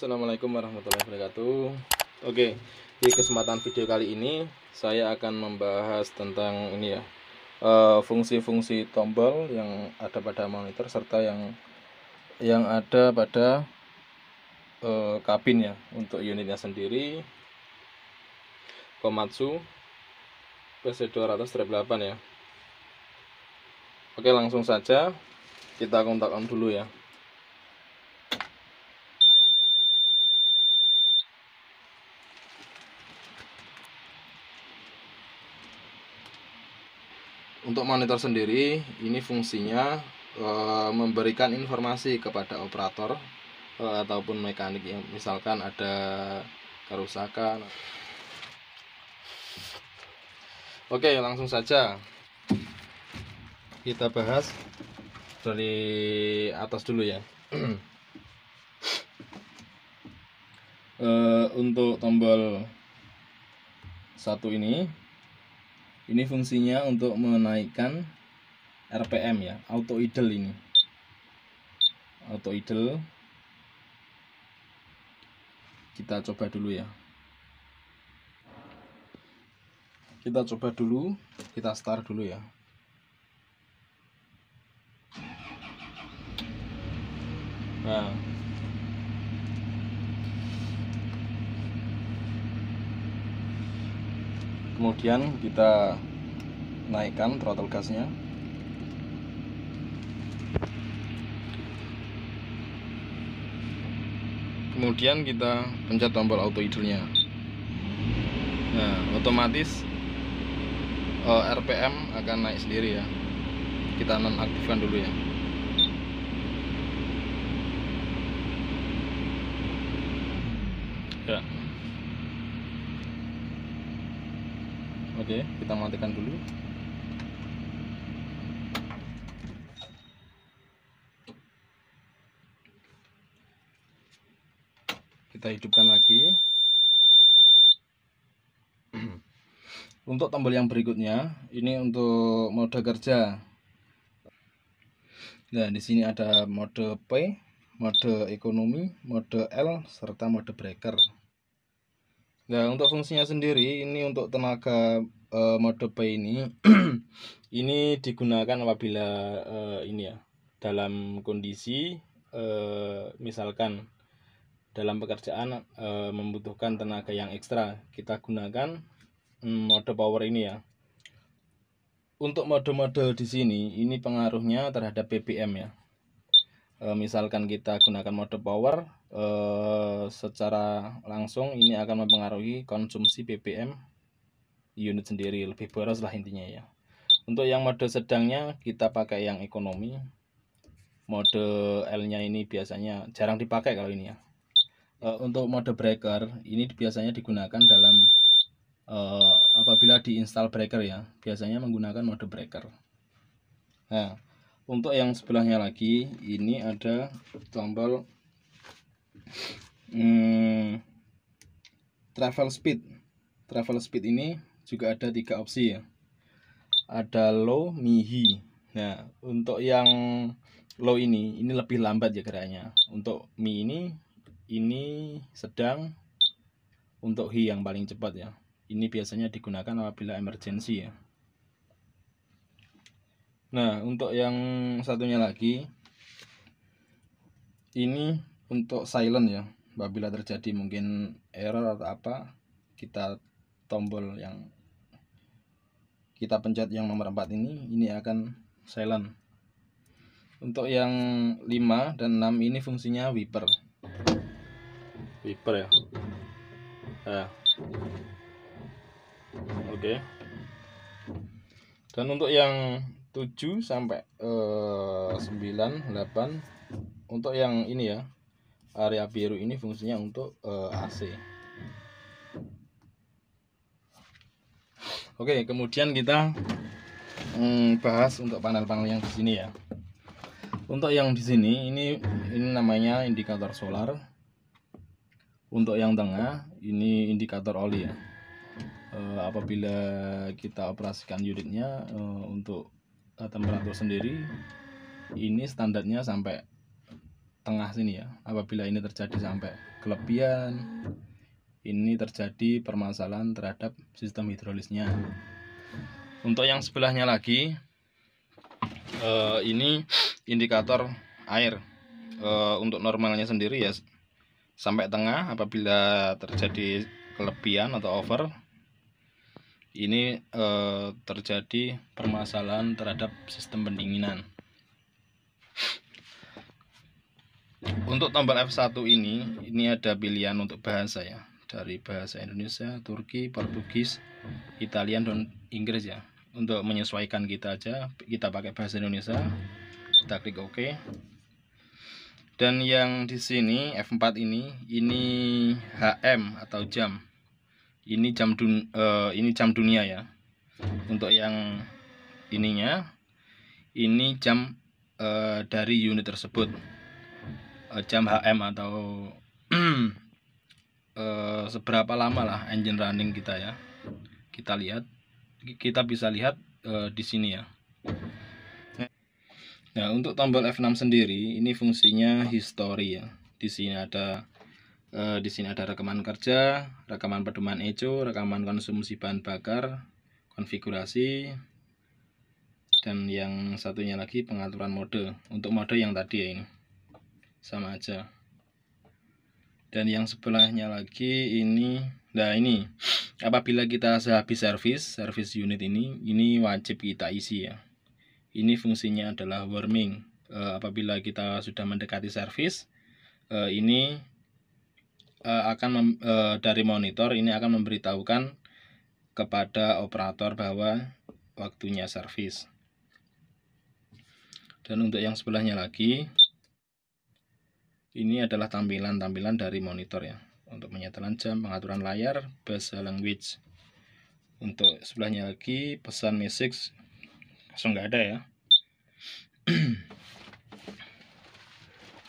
Assalamualaikum warahmatullahi wabarakatuh Oke di kesempatan video kali ini saya akan membahas tentang ini ya eh, fungsi-fungsi uh, tombol yang ada pada monitor serta yang yang ada pada uh, kabin ya untuk unitnya sendiri Komatsu PC200-8 ya Oke langsung saja kita kontak on dulu ya Untuk monitor sendiri, ini fungsinya e, memberikan informasi kepada operator e, ataupun mekanik yang misalkan ada kerusakan. Oke, langsung saja kita bahas dari atas dulu ya. e, untuk tombol satu ini ini fungsinya untuk menaikkan RPM ya auto idle ini auto idle kita coba dulu ya kita coba dulu kita start dulu ya nah kemudian kita naikkan throttle gasnya kemudian kita pencet tombol auto idle nah otomatis uh, eh, RPM akan naik sendiri ya kita nonaktifkan dulu ya ya Oke, kita matikan dulu. Kita hidupkan lagi. untuk tombol yang berikutnya, ini untuk mode kerja. Nah, di sini ada mode P, mode ekonomi, mode L, serta mode breaker. Nah, untuk fungsinya sendiri, ini untuk tenaga uh, mode P ini ini digunakan apabila uh, ini ya dalam kondisi uh, misalkan dalam pekerjaan uh, membutuhkan tenaga yang ekstra kita gunakan um, mode power ini ya untuk mode-mode di sini ini pengaruhnya terhadap BBM ya e, misalkan kita gunakan mode power e, secara langsung ini akan mempengaruhi konsumsi BBM unit sendiri lebih boros lah intinya ya untuk yang mode sedangnya kita pakai yang ekonomi mode L nya ini biasanya jarang dipakai kalau ini ya eh, untuk mode breaker ini biasanya digunakan dalam uh, apabila diinstal breaker ya biasanya menggunakan mode breaker nah untuk yang sebelahnya lagi ini ada tombol hmm, travel speed travel speed ini juga ada tiga opsi ya. Ada low, mihi. Nah, untuk yang low ini, ini lebih lambat ya geraknya. Untuk mi ini, ini sedang. Untuk hi yang paling cepat ya. Ini biasanya digunakan apabila emergensi ya. Nah, untuk yang satunya lagi ini untuk silent ya. Apabila terjadi mungkin error atau apa, kita tombol yang kita pencet yang nomor 4 ini ini akan silent untuk yang 5 dan 6 ini fungsinya wiper wiper ya nah. oke okay. dan untuk yang 7 sampai eh, 9 8 untuk yang ini ya area biru ini fungsinya untuk eh, AC Oke, kemudian kita hmm, bahas untuk panel-panel yang di sini ya. Untuk yang di sini ini ini namanya indikator solar. Untuk yang tengah ini indikator oli ya. E, apabila kita operasikan unitnya e, untuk temperatur sendiri ini standarnya sampai tengah sini ya. Apabila ini terjadi sampai kelebihan ini terjadi permasalahan terhadap sistem hidrolisnya untuk yang sebelahnya lagi eh, ini indikator air eh, untuk normalnya sendiri ya sampai tengah apabila terjadi kelebihan atau over ini eh, terjadi permasalahan terhadap sistem pendinginan untuk tombol F1 ini ini ada pilihan untuk bahasa ya dari bahasa Indonesia, Turki, Portugis, Italian dan Inggris ya. Untuk menyesuaikan kita aja, kita pakai bahasa Indonesia. Kita klik OK. Dan yang di sini F4 ini, ini HM atau jam. Ini jam dun, uh, ini jam dunia ya. Untuk yang ininya, ini jam uh, dari unit tersebut, uh, jam HM atau Eh, seberapa lama lah engine running kita ya kita lihat kita bisa lihat eh, di sini ya nah untuk tombol F6 sendiri ini fungsinya history ya di sini ada eh, di sini ada rekaman kerja rekaman pedoman eco rekaman konsumsi bahan bakar konfigurasi dan yang satunya lagi pengaturan mode untuk mode yang tadi ya ini sama aja dan yang sebelahnya lagi ini nah ini apabila kita sehabis service service unit ini ini wajib kita isi ya ini fungsinya adalah warming e, apabila kita sudah mendekati service e, eh, ini e, akan mem, e, dari monitor ini akan memberitahukan kepada operator bahwa waktunya service dan untuk yang sebelahnya lagi ini adalah tampilan-tampilan dari monitor ya. Untuk penyetelan jam, pengaturan layar, bahasa language. Untuk sebelahnya lagi pesan message langsung nggak ada ya.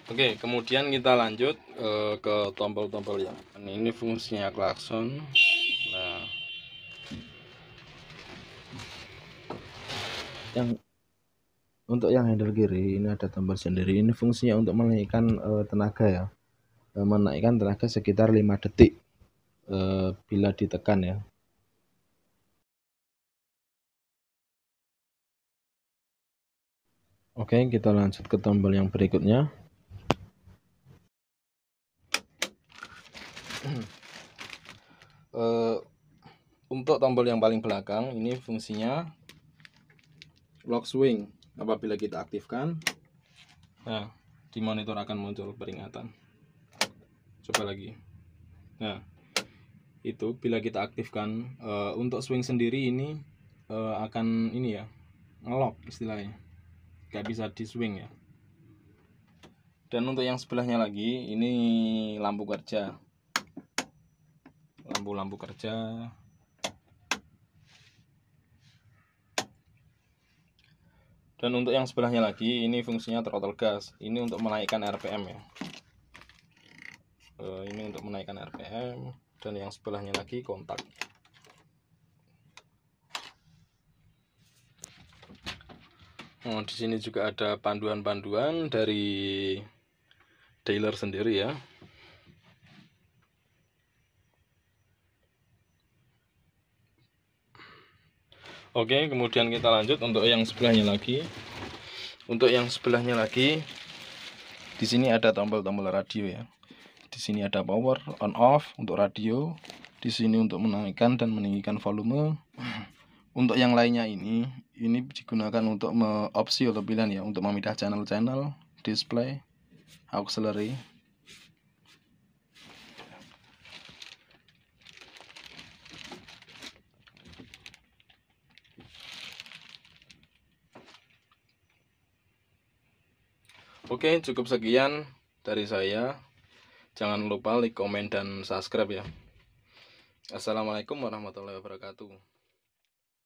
Oke, kemudian kita lanjut uh, ke tombol-tombol ini, Ini fungsinya klakson. Nah, yang untuk yang handle kiri ini ada tombol sendiri ini fungsinya untuk menaikkan uh, tenaga ya uh, menaikkan tenaga sekitar 5 detik uh, bila ditekan ya Oke kita lanjut ke tombol yang berikutnya untuk tombol yang paling belakang ini fungsinya lock swing apabila kita aktifkan nah ya, di monitor akan muncul peringatan coba lagi nah itu bila kita aktifkan uh, untuk swing sendiri ini uh, akan ini ya ngelok istilahnya nggak bisa di swing ya dan untuk yang sebelahnya lagi ini lampu kerja lampu-lampu kerja dan untuk yang sebelahnya lagi ini fungsinya throttle gas ini untuk menaikkan RPM ya eh, ini untuk menaikkan RPM dan yang sebelahnya lagi kontak oh, di sini juga ada panduan-panduan dari dealer sendiri ya Oke kemudian kita lanjut untuk yang sebelahnya lagi Untuk yang sebelahnya lagi di sini ada tombol-tombol radio ya di sini ada power on off untuk radio di sini untuk menaikkan dan meninggikan volume untuk yang lainnya ini ini digunakan untuk opsi atau pilihan ya untuk memindah channel-channel display auxiliary Oke, cukup sekian dari saya. Jangan lupa like, komen, dan subscribe ya. Assalamualaikum warahmatullahi wabarakatuh.